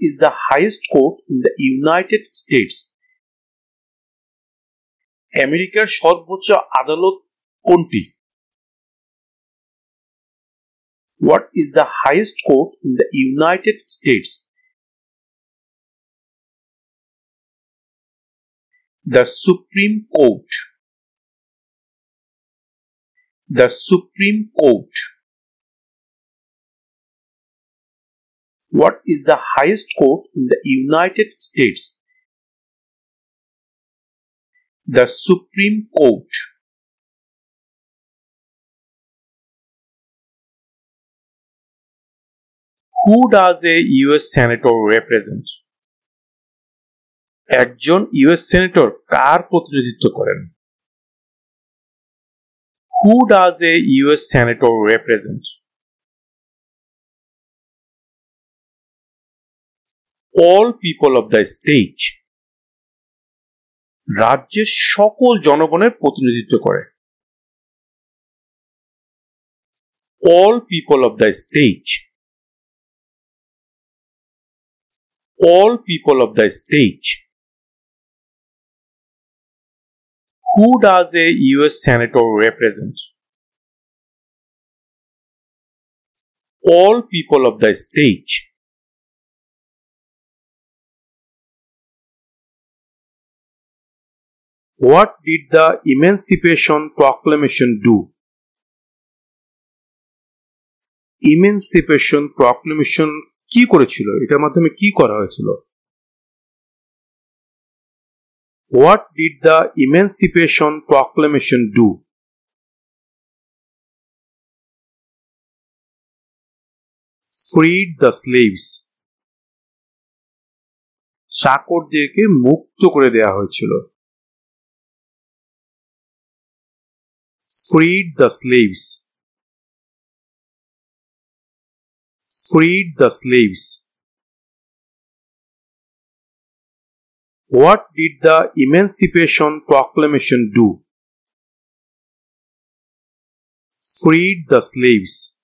is the highest court in the United States? আমেরিকার সর্বোচ্চ adalot কোনটি What is the highest court in the United States? The Supreme Court. The Supreme Court. What is the highest court in the United States? The Supreme Court. Who does a US Senator represent? একজন US senator কার প্রতিনিধিত্ব করেন Who does a U.S. senator represent? all people of the state রাজ্যের সকল জনগণের প্রতিনিধিত্ব করে all people of the state all people of the state who does a US senator represent all people of the state What did the Emancipation Proclamation do? Emancipation Proclamation কি করেছিল এটার মাধ্যমে কি করা হয়েছিল What did the Emancipation Proclamation do? Freed the slaves. চাকরদেরকে মুক্ত করে দেয়া হয়েছিল freed the slaves freed the slaves what did the emancipation proclamation do freed the slaves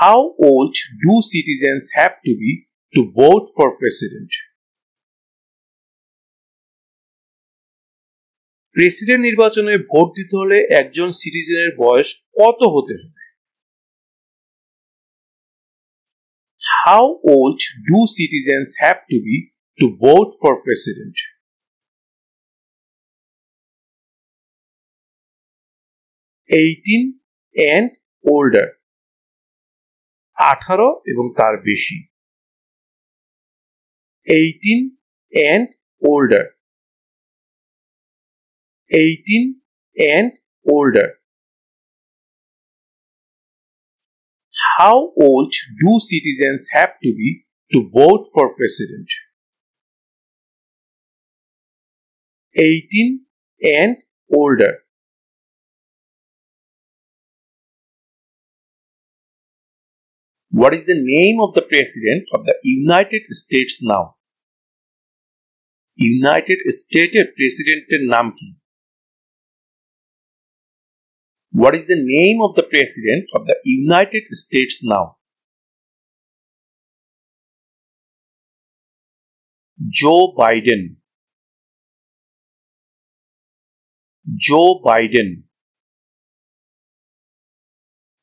how old do citizens have to be to vote for president president নির্বাচনে ভোট দিতে হলে একজন সিটিজেনের বয়স কত হতে হবে how old do citizens have to be to vote for president eighteen and older আঠারো এবং তার বেশি eighteen and older 18 and older. How old do citizens have to be to vote for president? 18 and older. What is the name of the president of the United States now? United States President Namkin. What is the name of the President of the United States now? Joe Biden. Joe Biden.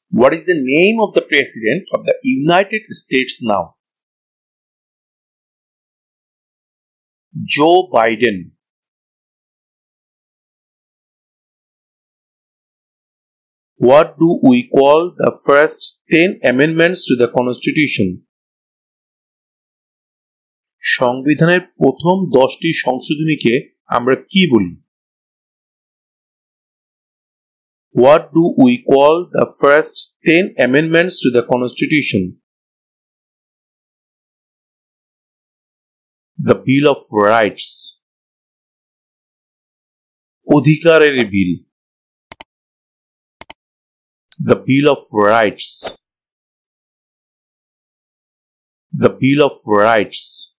What is the name of the President of the United States now? Joe Biden. what do we call the first 10 amendments to the constitution সংবিধানের প্রথম দশটি সংশোধনীকে আমরা কি বলি what do we call the first 10 amendments to the constitution the bill of rights অধিকারের bill The Bill of Rights. The Bill of Rights.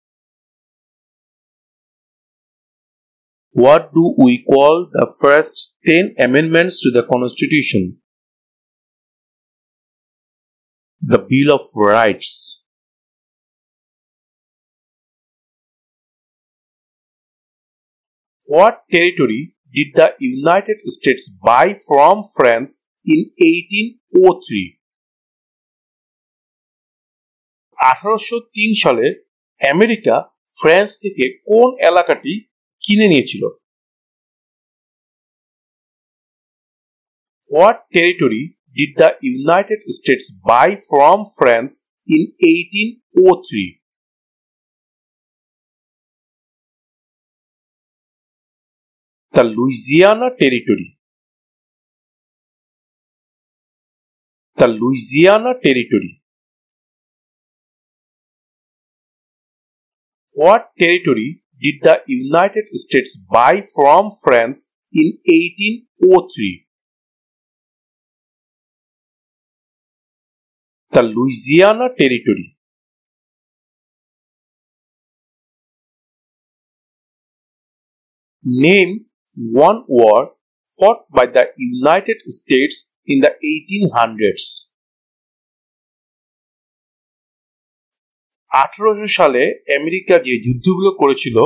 What do we call the first 10 amendments to the Constitution? The Bill of Rights. What territory did the United States buy from France in eighteen oh three আঠারোশো তিন সালে America France থেকে কোন এলাকাটি কিনে নিয়েছিল what territory did the United States buy from France in eighteen oh three the Louisiana territory the Louisiana Territory. What territory did the United States buy from France in 1803? The Louisiana Territory. Name one war fought by the United States in the 1800s আঠারোশো সালে America যে যুদ্ধগুলো করেছিল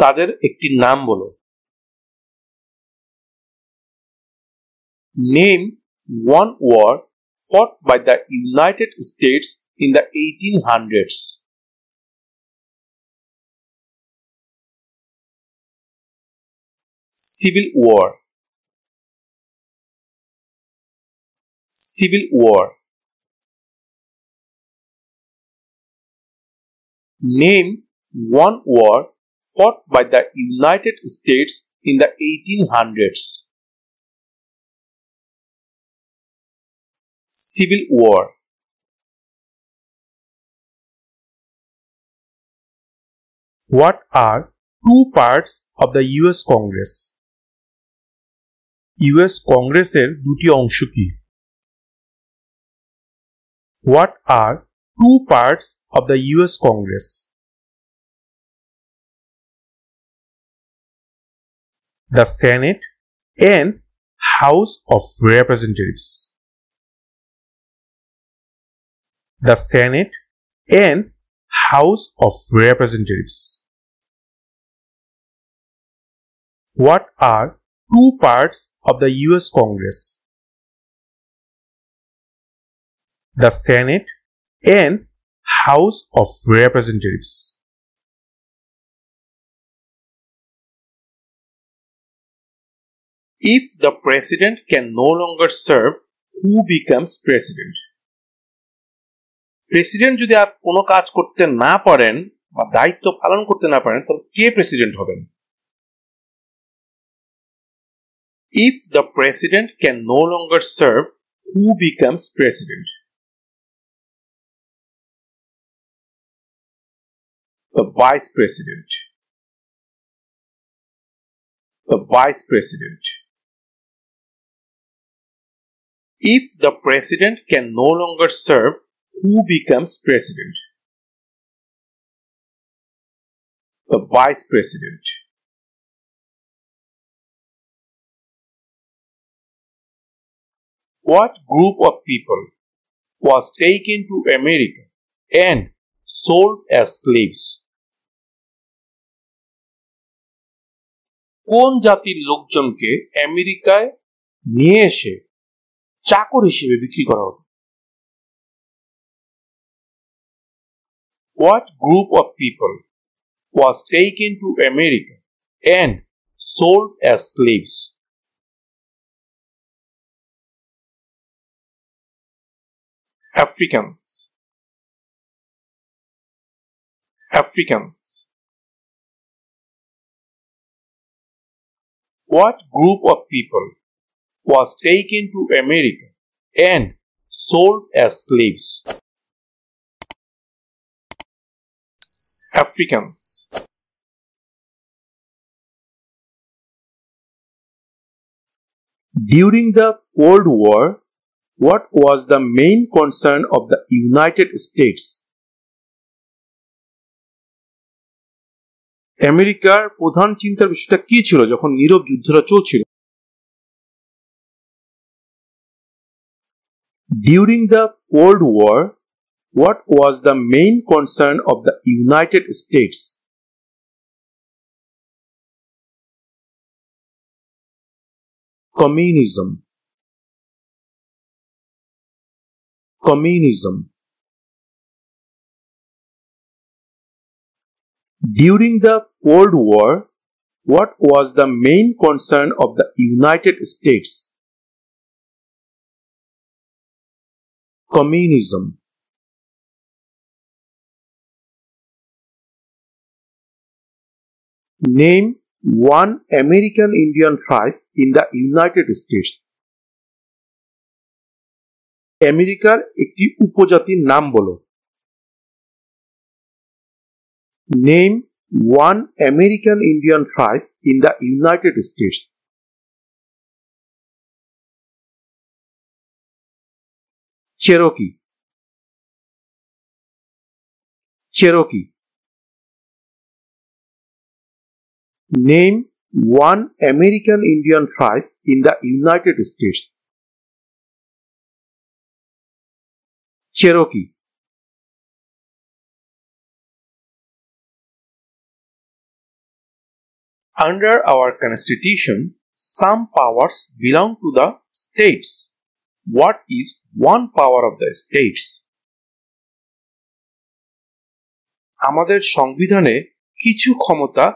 তাদের একটি নাম বলো name one war fought by the United States in the 1800s. Civil War civil war. Name one war fought by the United States in the 1800s. Civil War What are two parts of the US Congress? U.S. Congress দুটি অংশ what are two parts of the US Congress? The Senate and House of Representatives. The Senate and House of Representatives. What are two parts of the US Congress? the Senate, and House of Representatives. If the president can no longer serve, who becomes president? President যদি আর কোনো কাজ করতে না পারেন বা দায়িত্ব পালন করতে না পারেন তাহলে কে প্রেসিডেন্ট হবেন if the president can no longer serve who becomes president the vice president, the vice president. If the president can no longer serve, who becomes president? The vice president. What group of people was taken to America and sold as slaves? কোন জাতির লোকজনকে আমেরিকায় নিয়ে এসে চাকর হিসেবে বিক্রি করা হতো What group of people was taken to America and sold as slaves? Africans. Africans. what group of people was taken to America and sold as slaves? Africans. During the Cold War, what was the main concern of the United States? আমেরিকার প্রধান চিন্তার বিষয়টা কি ছিল যখন নীরব যুদ্ধটা চলছিল during the world war what was the main concern of the United States communism communism During the Cold War, what was the main concern of the United States? Communism. Name one American Indian tribe in the United States. আমেরিকার একটি উপজাতির নাম বলো Name one American Indian tribe in the United States. Cherokee Cherokee Name one American Indian tribe in the United States. Cherokee Under our constitution, some powers belong to the states. What is one power of the states? আমাদের সংবিধানে কিছু ক্ষমতা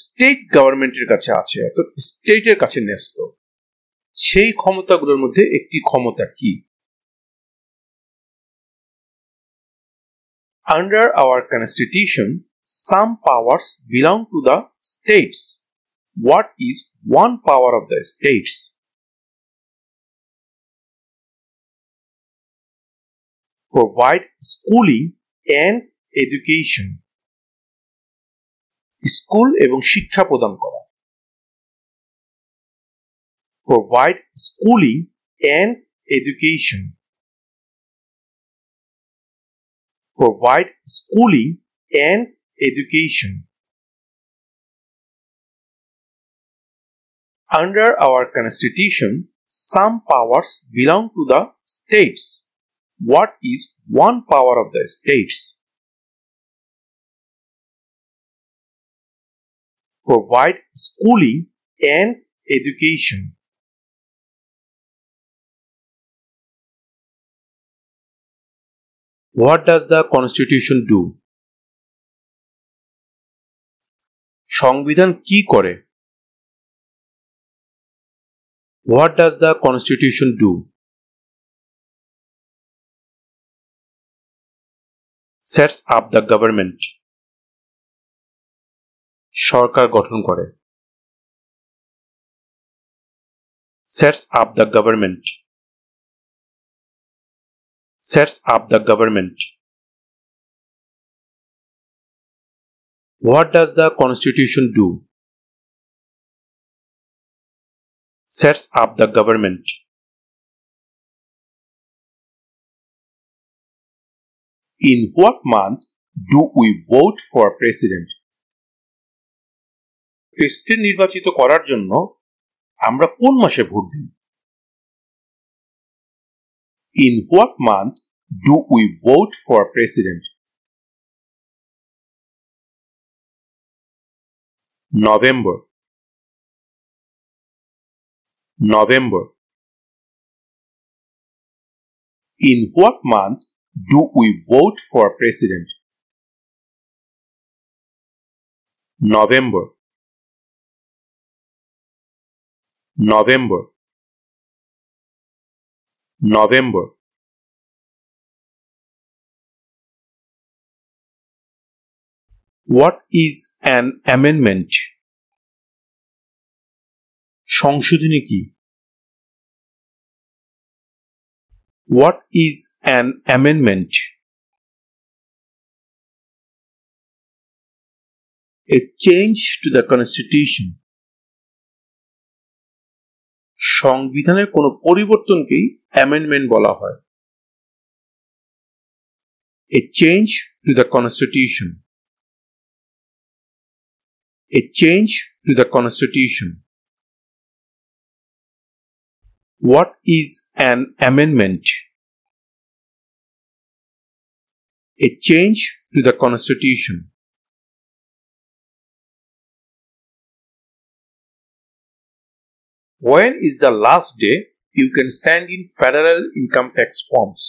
state গভর্নমেন্টের কাছে আছে অর্থাৎ স্টেটের কাছে ন্যস্ত সেই ক্ষমতাগুলোর মধ্যে একটি ক্ষমতা কি under our constitution some powers belong to the states. What is one power of the states? Provide schooling and education. School এবং শিক্ষা প্রদান provide schooling and education. Provide schooling and education. Under our constitution, some powers belong to the states. What is one power of the states? Provide schooling and education. What does the constitution do? সংবিধান কি করে what does the constitution do sets up the government সরকার গঠন করে sets up the government sets up the government What does the constitution do? Sets up the government. In what month do we vote for president? President নির্বাচিত করার জন্য আমরা কোন মাসে ভোট দিই in what month do we vote for president November November In what month do we vote for president? November November November What is an amendment সংশোধনী কি what is an amendment a change to the constitution সংবিধানের কোনো পরিবর্তনকেই amendment বলা হয় a change to the constitution a change to the Constitution. What is an amendment? A change to the Constitution. When is the last day you can send in federal income tax forms?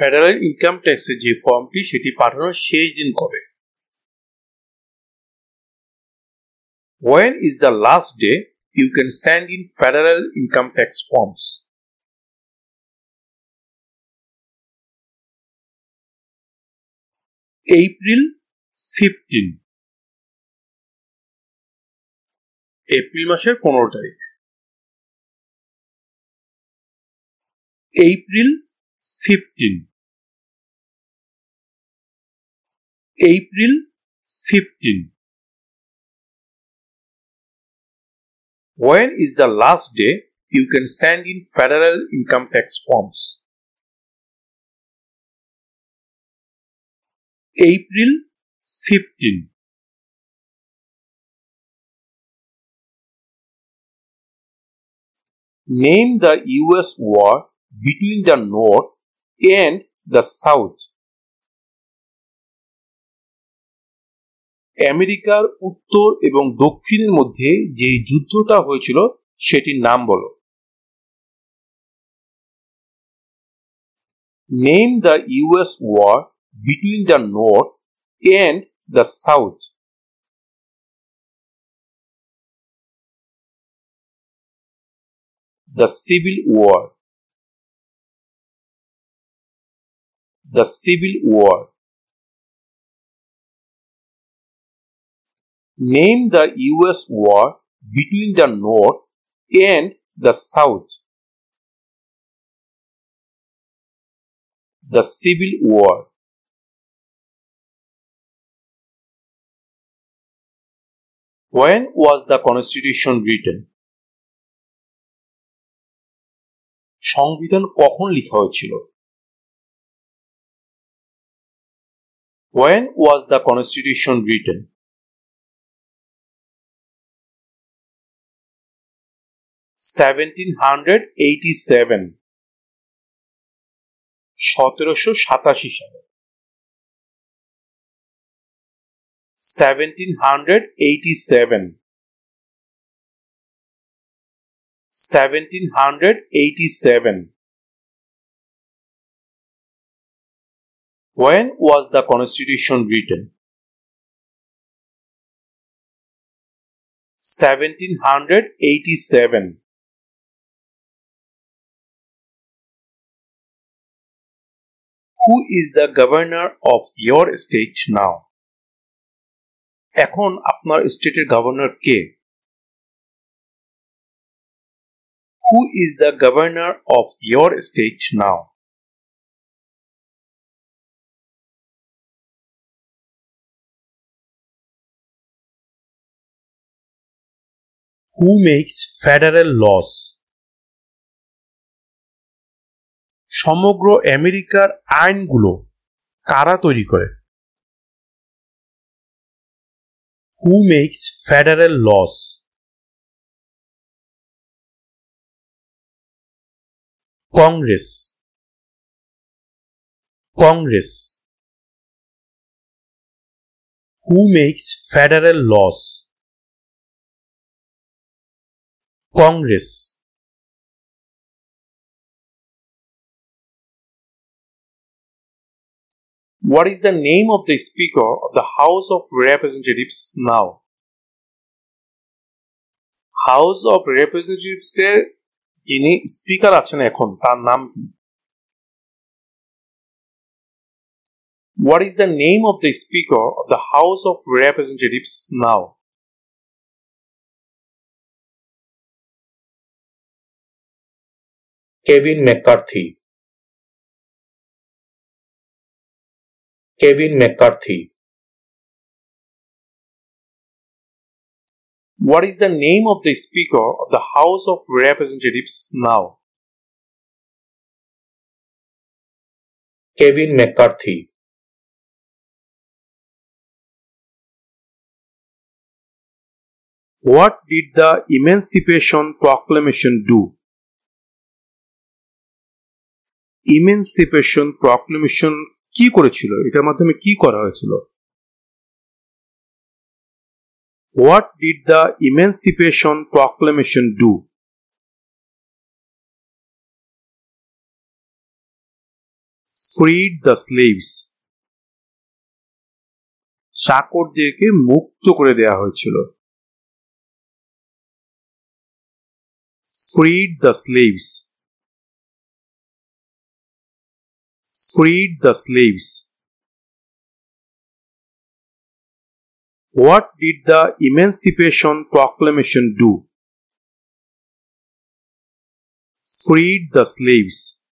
Federal income ট্যাক্সের যে ফর্মটি সেটি পাঠানোর শেষ দিন কবে When is the last day you can send in federal income tax forms? April 15 April মাসের পনেরো তারিখ April fifteen April fifteen When is the last day you can send in federal income tax forms? April 15. Name the US war between the North and the South. আমেরিকার উত্তর এবং দক্ষিণের মধ্যে যে যুদ্ধটা হয়েছিল সেটির নাম বলো name the US war between the north and the south the civil war the civil war named the US war between the North and the South. The Civil War. When was the Constitution written? সংবিধান কখন লেখা হয়েছিল When was the Constitution written? 1787 1787 সালে 1787 1787 When was the constitution written? 1787 who is the governor of your state now? এখন আপনার স্টেটের governor কে? Who is the governor of your state now? Who makes federal laws? সমগ্র আমেরিকার আইনগুলো কারা তৈরি করে who makes federal laws Congress Congress who makes federal laws Congress what is the name of the speaker of the house of representatives now house of representatives er jini speaker achen ekhon tar naam ki what is the name of the speaker of the house of representatives now Kevin McCarthy Kevin McCarthy. What is the name of the Speaker of the House of Representatives now? Kevin McCarthy. What did the Emancipation Proclamation do? Emancipation Proclamation কি করেছিল এটার মাধ্যমে কি করা হয়েছিল what did the emancipation proclamation do freed the slaves চাকরদেরকে মুক্ত করে দেয়া হয়েছিল freed the slaves. freed the slaves. What did the Emancipation Proclamation do? Freed the slaves.